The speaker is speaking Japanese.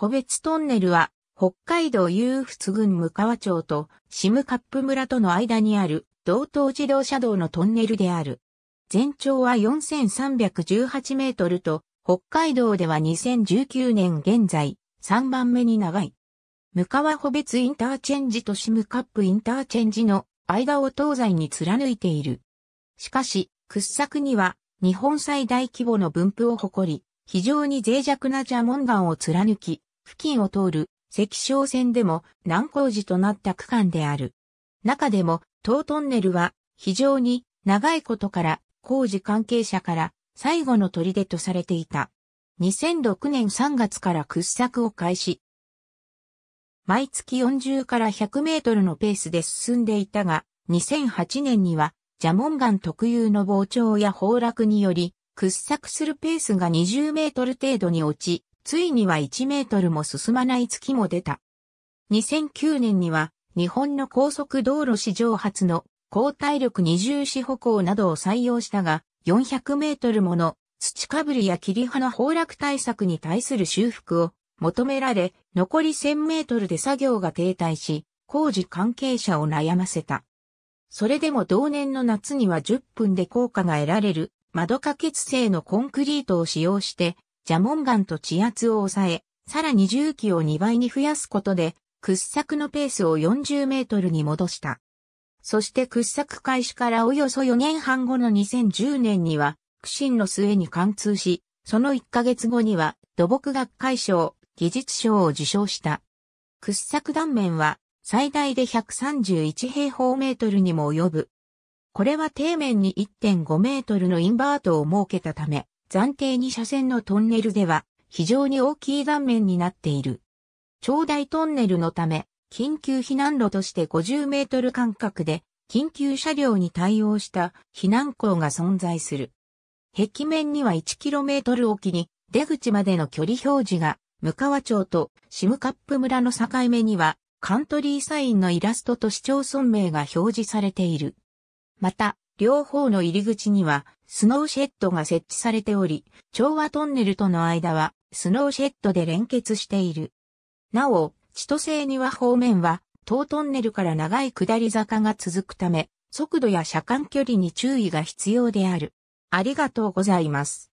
保別トンネルは、北海道有仏郡向川町と、シムカップ村との間にある、道東自動車道のトンネルである。全長は4318メートルと、北海道では2019年現在、3番目に長い。向川保別インターチェンジとシムカップインターチェンジの間を東西に貫いている。しかし、掘削には日本最大規模の分布を誇り、非常に脆弱な蛇紋岩を貫き、付近を通る赤小線でも難工事となった区間である。中でも、東トンネルは非常に長いことから工事関係者から最後の砦とされていた。2006年3月から掘削を開始。毎月40から100メートルのペースで進んでいたが、2008年には、ジャモンガン特有の膨張や崩落により、掘削するペースが20メートル程度に落ち、ついには1メートルも進まない月も出た。2009年には日本の高速道路史上初の高体力二重四歩行などを採用したが、400メートルもの土かぶりや切り花崩落対策に対する修復を求められ、残り1000メートルで作業が停滞し、工事関係者を悩ませた。それでも同年の夏には10分で効果が得られる窓架結製のコンクリートを使用して蛇紋岩と地圧を抑え、さらに重機を2倍に増やすことで、掘削のペースを40メートルに戻した。そして掘削開始からおよそ4年半後の2010年には、苦心の末に貫通し、その1ヶ月後には土木学会賞、技術賞を受賞した。掘削断面は最大で131平方メートルにも及ぶ。これは底面に1.5メートルのインバートを設けたため、暫定2車線のトンネルでは非常に大きい断面になっている。長大トンネルのため、緊急避難路として50メートル間隔で緊急車両に対応した避難口が存在する。壁面には 1km おきに出口までの距離表示が、向川町とシムカップ村の境目にはカントリーサインのイラストと市町村名が表示されている。また、両方の入り口にはスノーシェッドが設置されており、調和トンネルとの間はスノーシェッドで連結している。なお、千歳は方面は、当トンネルから長い下り坂が続くため、速度や車間距離に注意が必要である。ありがとうございます。